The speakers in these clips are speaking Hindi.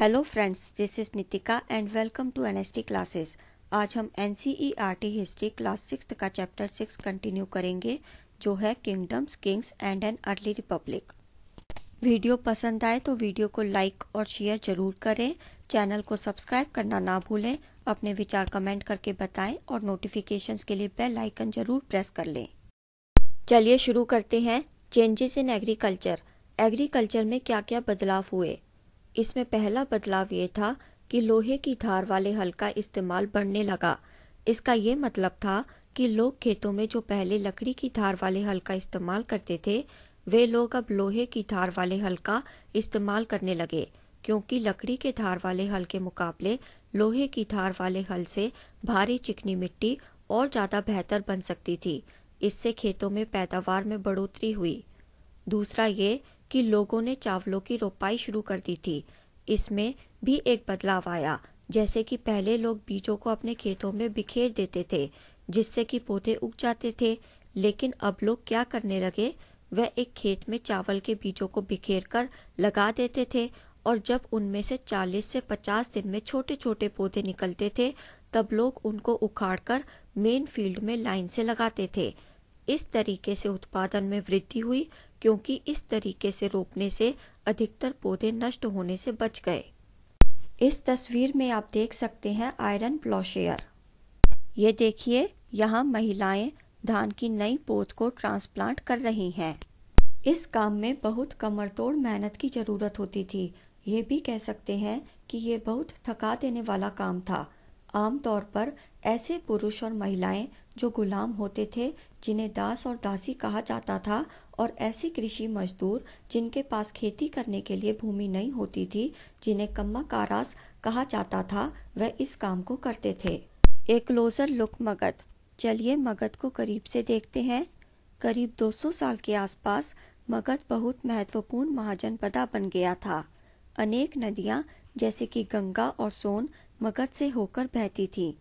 hello friends this is Nitika and welcome to NST classes आज हम एन हिस्ट्री क्लास सिक्स का चैप्टर सिक्स कंटिन्यू करेंगे जो है kingdoms kings and an early republic video पसंद आए तो वीडियो को लाइक और शेयर जरूर करें चैनल को सब्सक्राइब करना ना भूलें अपने विचार कमेंट करके बताएं और नोटिफिकेशन के लिए बेल आइकन जरूर प्रेस कर लें चलिए शुरू करते हैं चेंजेस इन एग्रीकल्चर एग्रीकल्चर में क्या क्या बदलाव हुए इसमें पहला बदलाव ये था कि लोहे की धार वाले हल का इस्तेमाल बढ़ने लगा इसका ये मतलब था कि लोग खेतों में जो पहले लकड़ी की धार वाले हल का इस्तेमाल करते थे वे लोग अब लोहे की धार वाले हल का इस्तेमाल करने लगे क्योंकि लकड़ी के धार वाले हल के मुकाबले लोहे की धार वाले हल से भारी चिकनी मिट्टी और ज़्यादा बेहतर बन सकती थी इससे खेतों में पैदावार में बढ़ोतरी हुई दूसरा ये कि लोगों ने चावलों की रोपाई शुरू कर दी थी इसमें भी एक बदलाव आया जैसे कि पहले लोग बीजों को अपने खेतों में बिखेर देते थे जिससे कि पौधे उग जाते थे लेकिन अब लोग क्या करने लगे वह एक खेत में चावल के बीजों को बिखेर कर लगा देते थे और जब उनमें से 40 से 50 दिन में छोटे छोटे पौधे निकलते थे तब लोग उनको उखाड़ कर मेन फील्ड में लाइन से लगाते थे इस तरीके से उत्पादन में वृद्धि हुई क्योंकि इस तरीके से रोपने से अधिकतर पौधे नष्ट होने से बच गए इस तस्वीर में आप देख सकते हैं आयरन प्लॉशेयर ये देखिए यहाँ महिलाएं धान की नई पौध को ट्रांसप्लांट कर रही हैं इस काम में बहुत कमरतोड़ मेहनत की ज़रूरत होती थी ये भी कह सकते हैं कि ये बहुत थका देने वाला काम था आमतौर पर ऐसे पुरुष और महिलाएं जो गुलाम होते थे जिन्हें दास और दासी कहा जाता था और ऐसे कृषि मजदूर जिनके पास खेती करने के लिए भूमि नहीं होती थी जिन्हें कम्मा कारास कहा जाता था वह इस काम को करते थे एक क्लोजर लुक मगध चलिए मगध को करीब से देखते हैं करीब 200 साल के आसपास मगध बहुत महत्वपूर्ण महाजनपदा बन गया था अनेक नदियाँ जैसे कि गंगा और सोन मगध से होकर बहती थीं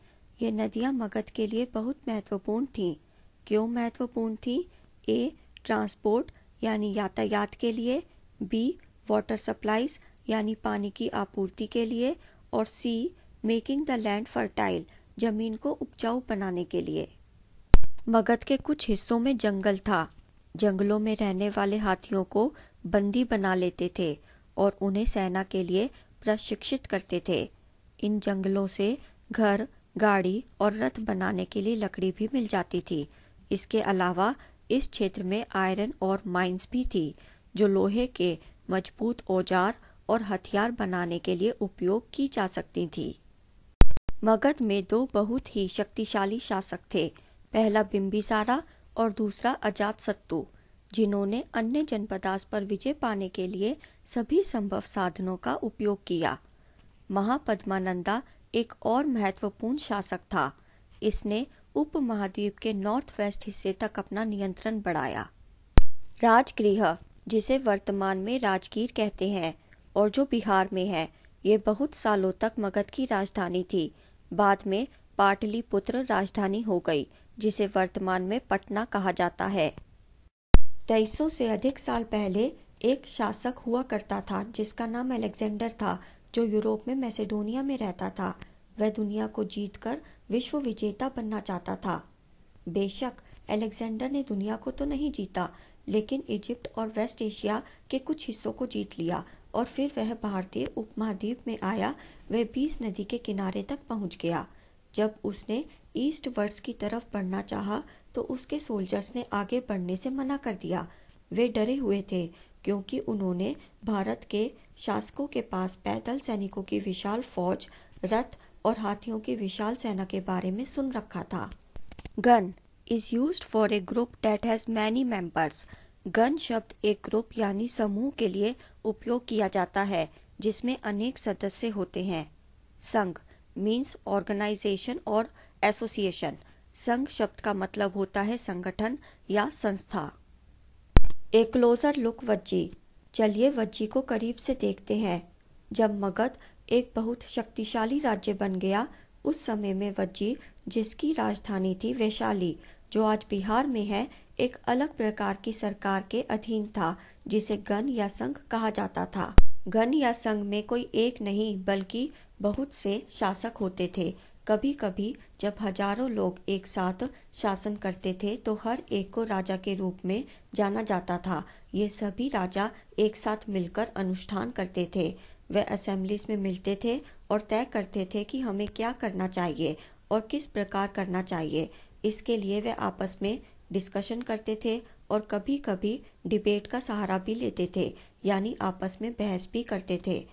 ये नदियाँ मगध के लिए बहुत महत्वपूर्ण थीं क्यों महत्वपूर्ण थीं ए ट्रांसपोर्ट यानी यातायात के लिए बी वाटर सप्लाईज यानी पानी की आपूर्ति के लिए और C making the land fertile जमीन को उपजाऊ बनाने के लिए मगध के कुछ हिस्सों में जंगल था जंगलों में रहने वाले हाथियों को बंदी बना लेते थे और उन्हें सेना के लिए प्रशिक्षित करते थे इन जंगलों से घर गाड़ी और रथ बनाने के लिए लकड़ी भी मिल जाती थी इसके अलावा इस क्षेत्र में आयरन और माइंस भी थी जो लोहे के मजबूत औजार और हथियार बनाने के लिए उपयोग की जा सकती थी मगध में दो बहुत ही शक्तिशाली शासक थे पहला बिम्बिसारा और दूसरा अजात सत्तु जिन्होंने अन्य जनपदास पर विजय पाने के लिए सभी संभव साधनों का उपयोग किया महापद्मानंदा एक और महत्वपूर्ण शासक था इसने उपमहाद्वीप के नॉर्थ वेस्ट हिस्से तक अपना नियंत्रण बढ़ाया राजगृह जिसे वर्तमान में राजगीर कहते हैं और जो बिहार में है ये बहुत सालों तक मगध की राजधानी थी बाद में पाटलिपुत्र राजधानी हो गई जिसे वर्तमान में पटना कहा जाता है तेईसों से अधिक साल पहले एक शासक हुआ करता था जिसका नाम अलेक्जेंडर था जो यूरोप में मैसेडोनिया में रहता था वह दुनिया को जीतकर विश्व विजेता बनना चाहता था बेशक अलेक्जेंडर ने दुनिया को तो नहीं जीता लेकिन इजिप्ट और वेस्ट एशिया के कुछ हिस्सों को जीत लिया और फिर वह भारतीय उपमहाद्वीप में आया वह बीस नदी के किनारे तक पहुंच गया जब उसने ईस्ट वर्ड्स की तरफ बढ़ना चाहा तो उसके सोल्जर्स ने आगे बढ़ने से मना कर दिया वे डरे हुए थे क्योंकि उन्होंने भारत के शासकों के पास पैदल सैनिकों की विशाल फौज रथ और हाथियों की विशाल सेना के बारे में सुन रखा था gana is use for a group that has many members गन शब्द एक ग्रुप यानी समूह के लिए उपयोग किया जाता है जिसमें अनेक सदस्य होते हैं संघ मीन्स ऑर्गेनाइजेशन और एसोसिएशन संघ शब्द का मतलब होता है संगठन या संस्था ए क्लोजर लुक वज्जी चलिए वज्जी को करीब से देखते हैं जब मगध एक बहुत शक्तिशाली राज्य बन गया उस समय में वज्जी जिसकी राजधानी थी वैशाली जो आज बिहार में है एक अलग प्रकार की सरकार के अधीन था जिसे गण या संघ कहा जाता था गण या संघ में कोई एक नहीं बल्कि बहुत से शासक होते थे कभी कभी जब हजारों लोग एक साथ शासन करते थे तो हर एक को राजा के रूप में जाना जाता था ये सभी राजा एक साथ मिलकर अनुष्ठान करते थे वे असेंबलीज में मिलते थे और तय करते थे कि हमें क्या करना चाहिए और किस प्रकार करना चाहिए इसके लिए वे आपस में डिस्कशन करते थे और कभी कभी डिबेट का सहारा भी लेते थे यानी आपस में बहस भी करते थे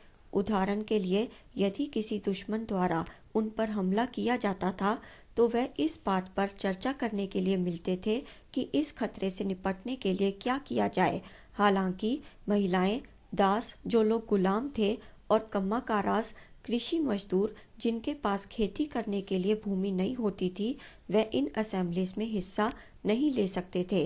उदाहरण के लिए यदि किसी दुश्मन द्वारा उन पर हमला किया जाता था तो वह इस बात पर चर्चा करने के लिए मिलते थे कि इस खतरे से निपटने के लिए क्या किया जाए हालांकि महिलाएं दास जो लोग गुलाम थे और कम्मा कारास कृषि मजदूर जिनके पास खेती करने के लिए भूमि नहीं होती थी वह इन असेंबलीज में हिस्सा नहीं ले सकते थे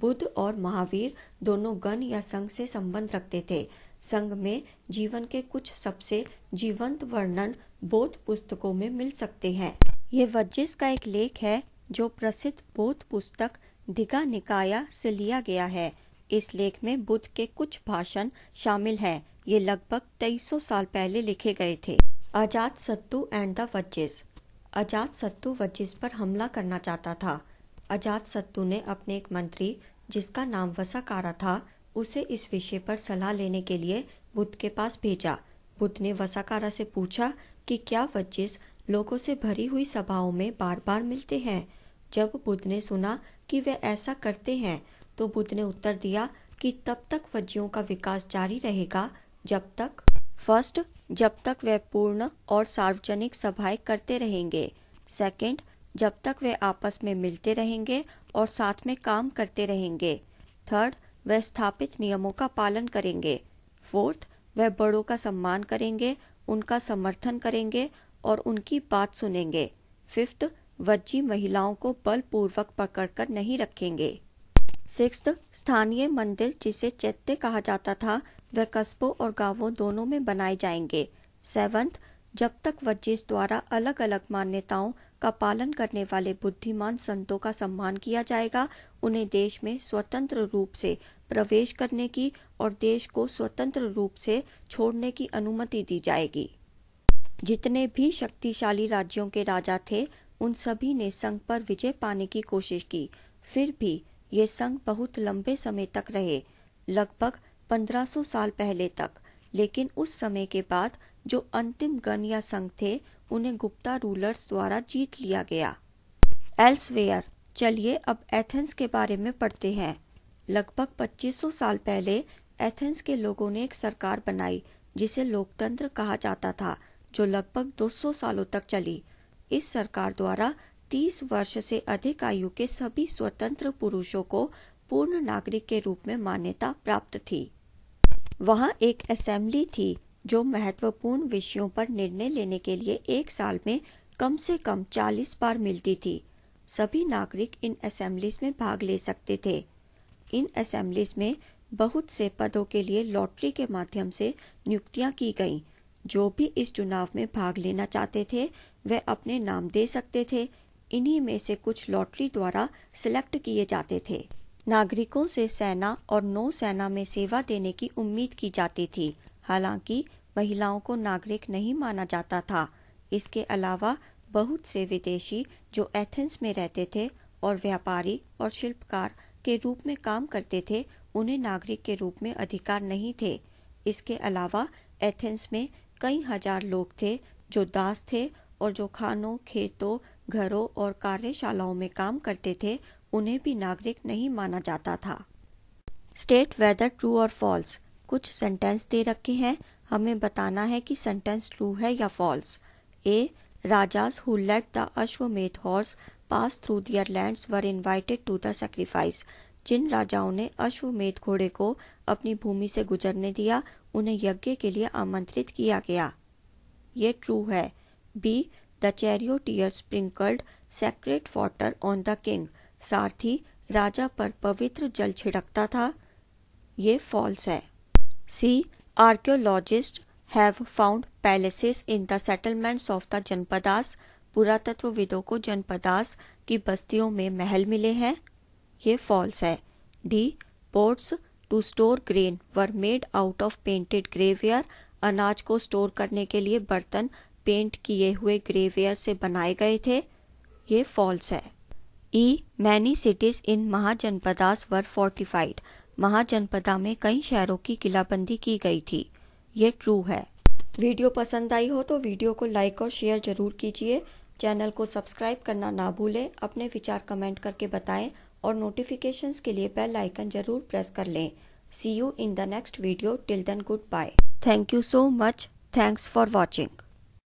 बुद्ध और महावीर दोनों गण या संघ से संबंध रखते थे संघ में जीवन के कुछ सबसे जीवंत वर्णन बोध पुस्तकों में मिल सकते हैं ये वर्जिस का एक लेख है जो प्रसिद्ध बौद्ध पुस्तक दिगा निकाया से लिया गया है इस लेख में बुद्ध के कुछ भाषण शामिल हैं ये लगभग 2300 साल पहले लिखे गए थे अजात सत्तू एंड द वजिस अजात सत्तू वर्जिस पर हमला करना चाहता था अजात सत्तू ने अपने एक मंत्री जिसका नाम वसाकारा था उसे इस विषय पर सलाह लेने के लिए बुद्ध के पास भेजा बुद्ध ने वसाकारा से पूछा कि क्या वज्जिस लोगों से भरी हुई सभाओं में बार बार मिलते हैं जब बुद्ध ने सुना कि वे ऐसा करते हैं तो बुद्ध ने उत्तर दिया कि तब तक वज्जियों का विकास जारी रहेगा जब तक फर्स्ट जब तक वे पूर्ण और सार्वजनिक सभाएं करते रहेंगे सेकंड जब तक वे आपस में मिलते रहेंगे और साथ में काम करते रहेंगे थर्ड वे स्थापित नियमों का पालन करेंगे फोर्थ वे बड़ों का सम्मान करेंगे उनका समर्थन करेंगे और उनकी बात सुनेंगे फिफ्थ वज्जी महिलाओं को बलपूर्वक पकड़कर नहीं रखेंगे सिक्स्थ स्थानीय मंदिर जिसे चैत्य कहा जाता था वह कस्बों और गांवों दोनों में बनाए जाएंगे सेवन्थ जब तक वज्जिस द्वारा अलग अलग मान्यताओं का पालन करने वाले बुद्धिमान संतों का सम्मान किया जाएगा उन्हें देश में स्वतंत्र रूप से प्रवेश करने की और देश को स्वतंत्र रूप से छोड़ने की अनुमति दी जाएगी जितने भी शक्तिशाली राज्यों के राजा थे उन सभी ने संघ पर विजय पाने की कोशिश की फिर भी ये संघ बहुत लंबे समय तक रहे लगभग 1500 साल पहले तक लेकिन उस समय के बाद जो अंतिम गण या संघ थे उन्हें गुप्ता रूलर्स द्वारा जीत लिया गया एल्सवेयर चलिए अब एथेंस के बारे में पढ़ते हैं लगभग 2500 साल पहले एथेंस के लोगों ने एक सरकार बनाई जिसे लोकतंत्र कहा जाता था जो लगभग 200 सालों तक चली इस सरकार द्वारा 30 वर्ष से अधिक आयु के सभी स्वतंत्र पुरुषों को पूर्ण नागरिक के रूप में मान्यता प्राप्त थी वहां एक असेंबली थी जो महत्वपूर्ण विषयों पर निर्णय लेने के लिए एक साल में कम से कम 40 बार मिलती थी सभी नागरिक इन असेंबलीज में भाग ले सकते थे इन असेंबलीज में बहुत से पदों के लिए लॉटरी के माध्यम से नियुक्तियां की गईं जो भी इस चुनाव में भाग लेना चाहते थे वह अपने नाम दे सकते थे इन्हीं में से कुछ लॉटरी द्वारा सिलेक्ट किए जाते थे नागरिकों से सेना और नौसेना में सेवा देने की उम्मीद की जाती थी हालांकि महिलाओं को नागरिक नहीं माना जाता था इसके अलावा बहुत से विदेशी जो एथेंस में रहते थे और व्यापारी और शिल्पकार के रूप में काम करते थे उन्हें नागरिक के रूप में अधिकार नहीं थे इसके अलावा एथेंस में कई हजार लोग थे जो दास थे और जो खानों खेतों घरों और कार्यशालाओं में काम करते थे उन्हें भी नागरिक नहीं माना जाता था स्टेट वेदर ट्रू और फॉल्स कुछ सेंटेंस दे रखे हैं हमें बताना है कि सेंटेंस ट्रू है या false A rajas who let the ashvamedha horse pass through their lands were invited to the sacrifice जिन राजाओं ने अश्वमेध घोड़े को अपनी भूमि से गुजरने दिया उन्हें यज्ञ के लिए आमंत्रित किया गया ये ट्रू है B the charioteer sprinkled sacred water on the king सारथी राजा पर पवित्र जल छिड़कता था ये फॉल्स है C archaeologists have found palaces in the settlements of the janapadas पुरातत्वविदों को जनपदास की बस्तियों में महल मिले हैं ये फॉल्स है D pots to store grain were made out of painted grey ware अनाज को स्टोर करने के लिए बर्तन पेंट किए हुए ग्रेवेयर से बनाए गए थे ये फॉल्स है E many cities in mahajanapadas were fortified mahajanapada में कई शहरों की किलाबंदी की गई थी ये ट्रू है वीडियो पसंद आई हो तो वीडियो को लाइक और शेयर जरूर कीजिए चैनल को सब्सक्राइब करना ना भूलें अपने विचार कमेंट करके बताएं और नोटिफिकेशंस के लिए बेल आइकन जरूर प्रेस कर लें see you in the next video till then goodbye thank you so much thanks for watching